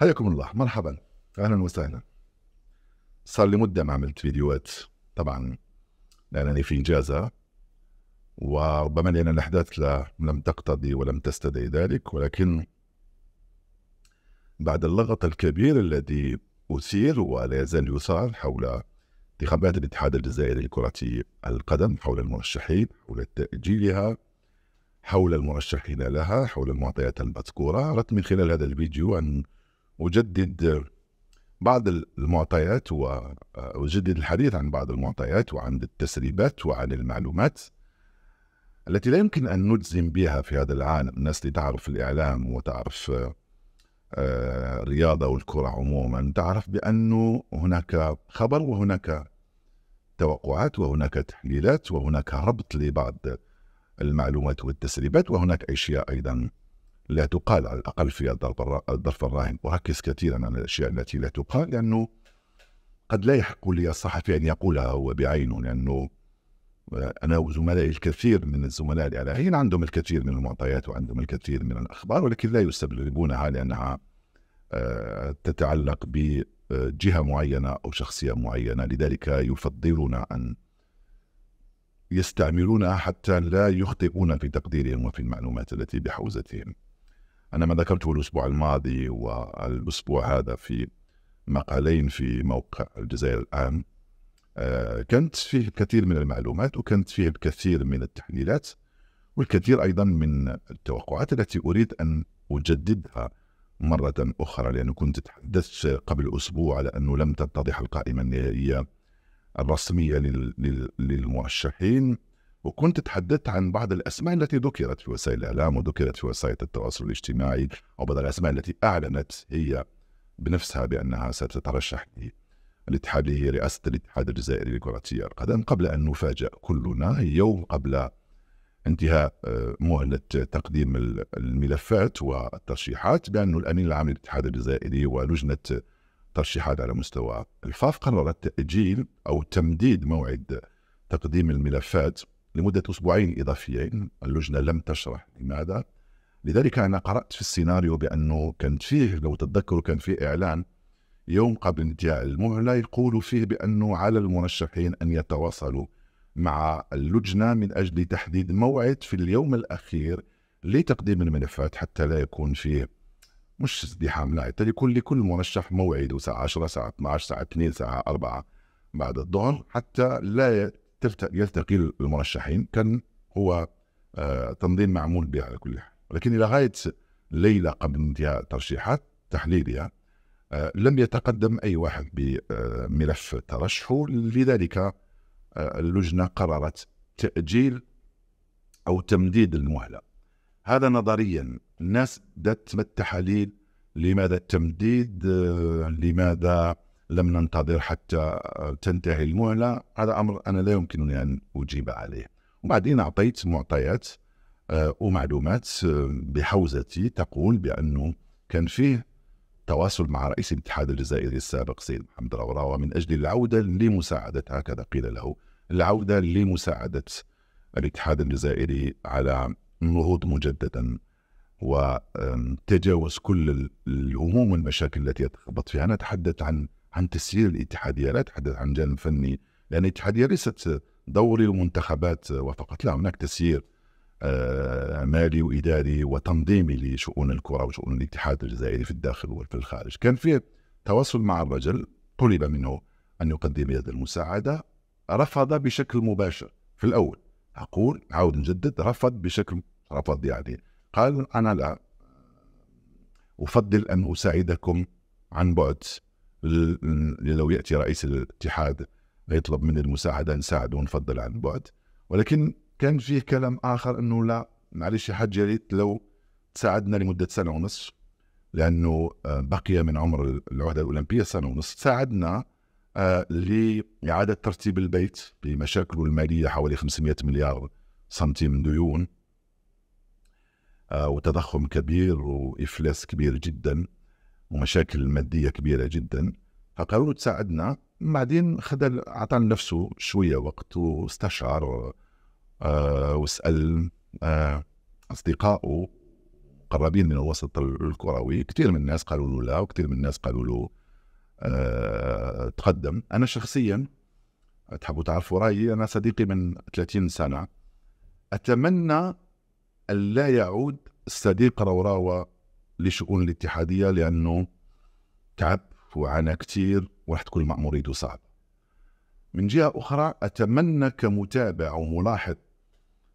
حياكم الله مرحبا اهلا وسهلا صار لي مده ما عملت فيديوهات طبعا لانني في اجازه وربما لان الاحداث لا لم تقتضي ولم تستدعي ذلك ولكن بعد اللغط الكبير الذي اثير ولا يزال يثار حول انتخابات الاتحاد الجزائري لكرة القدم حول المرشحين حول تأجيلها حول المرشحين لها حول المعطيات المذكورة أردت من خلال هذا الفيديو أن أجدد بعض المعطيات وأجدد الحديث عن بعض المعطيات وعن التسريبات وعن المعلومات التي لا يمكن أن نجزم بها في هذا العالم الناس اللي تعرف الإعلام وتعرف آه، الرياضة والكرة عموما تعرف بأنه هناك خبر وهناك توقعات وهناك تحليلات وهناك ربط لبعض المعلومات والتسريبات وهناك أشياء أيضا لا تقال على الأقل في الظرف الراهن أركز كثيرا على الأشياء التي لا تقال لأنه قد لا يحق لي الصحفي أن يقولها هو بعينه لأنه آه، أنا وزملائي الكثير من الزملاء الإعلاميين عندهم الكثير من المعطيات وعندهم الكثير من الأخبار ولكن لا يستبلغونها لأنها آه، تتعلق بجهة معينة أو شخصية معينة لذلك يفضلون أن يستعملونها حتى لا يخطئون في تقديرهم وفي المعلومات التي بحوزتهم أنا ما ذكرته الأسبوع الماضي والأسبوع هذا في مقالين في موقع الجزائر الآن آه، كانت فيه الكثير من المعلومات وكانت فيه الكثير من التحليلات والكثير أيضا من التوقعات التي أريد أن أجددها مرة أخرى لأنه كنت تحدثت قبل أسبوع على أنه لم تتضح القائمة النهائية الرسمية للمرشحين وكنت تحدثت عن بعض الاسماء التي ذكرت في وسائل الاعلام وذكرت في وسائل التواصل الاجتماعي وبعض الاسماء التي اعلنت هي بنفسها بانها ستترشح للاتحاد لرئاسه الاتحاد الجزائري لكره القدم قبل ان نفاجئ كلنا يوم قبل انتهاء آه، مهلة تقديم الملفات والترشيحات بأن الأمين العام للاتحاد الجزائري ولجنة ترشيحات على مستوى الفاف قررت تأجيل أو تمديد موعد تقديم الملفات لمدة أسبوعين إضافيين اللجنة لم تشرح لماذا لذلك أنا قرأت في السيناريو بأنه كان فيه لو تتذكروا كان فيه إعلان يوم قبل انتهاء المهلة يقول فيه بأنه على المرشحين أن يتواصلوا مع اللجنة من أجل تحديد موعد في اليوم الأخير لتقديم الملفات حتى لا يكون فيه مش ازدحام لا حتى يكون لكل مرشح موعده ساعة 10 ساعة 12 ساعة 2 ساعة 4 بعد الظهر حتى لا يلتقي المرشحين كان هو آه، تنظيم معمول به على كل حال ولكن الى غايه ليله قبل انتهاء الترشيحات تحليلها آه، لم يتقدم اي واحد بملف آه، ترشحه لذلك اللجنه قررت تاجيل او تمديد المهله هذا نظريا الناس دت التحاليل لماذا التمديد لماذا لم ننتظر حتى تنتهي المهله هذا امر انا لا يمكنني ان اجيب عليه وبعدين اعطيت معطيات آه، ومعلومات آه، بحوزتي تقول بانه كان فيه تواصل مع رئيس الاتحاد الجزائري السابق سيد محمد الغراوه من اجل العوده لمساعده هكذا قيل له العوده لمساعده الاتحاد الجزائري على النهوض مجددا وتجاوز كل الهموم والمشاكل التي يتخبط فيها نتحدث عن عن تسيير الاتحادية لا أتحدث عن جانب فني لأن الاتحادية ليست دوري ومنتخبات وفقط لا هناك تسيير آه، مالي وإداري وتنظيمي لشؤون الكرة وشؤون الاتحاد الجزائري في الداخل وفي الخارج كان في تواصل مع الرجل طلب منه أن يقدم يد المساعدة رفض بشكل مباشر في الأول أقول عاود نجدد رفض بشكل رفض يعني قال أنا لا أفضل أن أساعدكم عن بعد لو ياتي رئيس الاتحاد يطلب من المساعده نساعده ونفضل عن بعد ولكن كان فيه كلام اخر انه لا معلش يا حاج يا ريت لو تساعدنا لمده سنه ونصف لانه آه، بقي من عمر العهده الاولمبيه سنه ونصف ساعدنا آه، لاعاده ترتيب البيت بمشاكله الماليه حوالي 500 مليار سنتيم ديون آه، وتضخم كبير وافلاس كبير جدا ومشاكل ماديه كبيره جدا فقالوا تساعدنا بعدين خد عطى لنفسه شويه وقت واستشار آه، وسال آه، اصدقائه قرابين من الوسط الكروي كثير من الناس قالوا له لا وكثير من الناس قالوا له آه تقدم انا شخصيا تحبوا تعرفوا رايي انا صديقي من 30 سنه اتمنى أن لا يعود الصديق روراوة لشؤون الاتحاديه لانه تعب وعانى كثير وراح تكون مأموريته صعبه. من جهه اخرى اتمنى كمتابع وملاحظ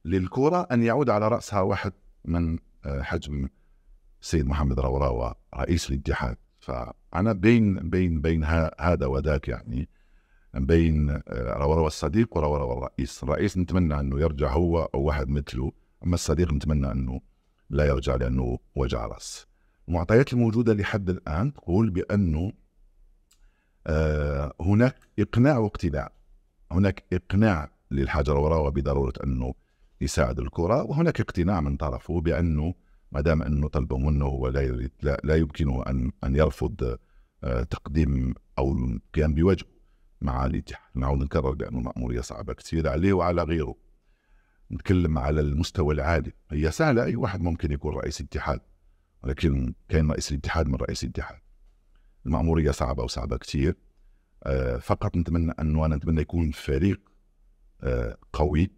للكره ان يعود على راسها واحد من آه، حجم السيد محمد روراوة رئيس الاتحاد فانا بين بين بين هذا وذاك يعني بين آه، روراوة الصديق وروراوة الرئيس، الرئيس نتمنى انه يرجع هو او واحد مثله، اما الصديق نتمنى انه لا يرجع لانه وجع راس. المعطيات الموجودة لحد الآن تقول بأنه آه، هناك إقناع واقتناع هناك إقناع للحجر وراوة بضرورة أنه يساعد الكرة وهناك اقتناع من طرفه بأنه ما دام أنه طلبوا منه هو لا, لا يمكنه أن أن يرفض آه، تقديم أو القيام بواجبه مع الاتحاد نعود نكرر بأنه المأمورية صعبة كثير عليه وعلى غيره نتكلم على المستوى العالي هي سهلة أي واحد ممكن يكون رئيس اتحاد ولكن كان رئيس الاتحاد من رئيس الاتحاد المعمورية صعبة وصعبة كثير آه، فقط نتمنى أنه أنا نتمنى يكون فريق آه، قوي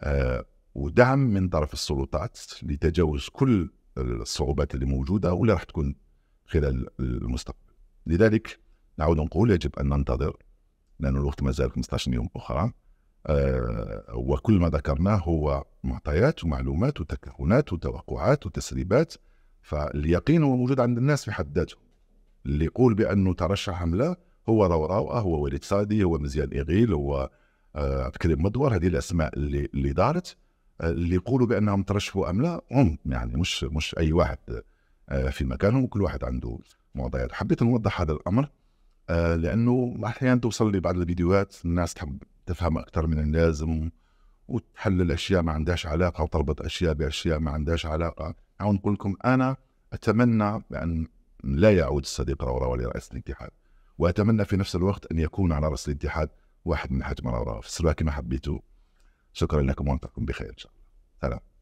آه، ودعم من طرف السلطات لتجاوز كل الصعوبات اللي موجودة واللي راح تكون خلال المستقبل لذلك نعود نقول يجب أن ننتظر لأن الوقت مازال 15 يوم أخرى وكل ما ذكرناه هو معطيات ومعلومات وتكهنات وتوقعات وتسريبات فاليقين هو موجود عند الناس في حد ذاته اللي يقول بانه ترشح ام لا هو روراوه آه، هو وليد سادي هو مزيان ايغيل هو آه، عبد الكريم مدور هذه الاسماء اللي اللي دارت آه، اللي يقولوا بانهم ترشحوا ام لا هم يعني مش مش اي واحد في مكانهم كل واحد عنده معطيات حبيت نوضح هذا الامر لانه احيانا توصل لي بعض الفيديوهات الناس تحب تفهم اكثر من اللازم وتحلل اشياء ما عندهاش علاقه وتربط اشياء باشياء ما عندهاش علاقه او نقول لكم انا اتمنى بان لا يعود الصديق راوراوا لرئاسه الاتحاد واتمنى في نفس الوقت ان يكون على راس الاتحاد واحد من حجم راوراوا في السلوى كما حبيتوا شكرا لكم وانتم بخير ان شاء الله سلام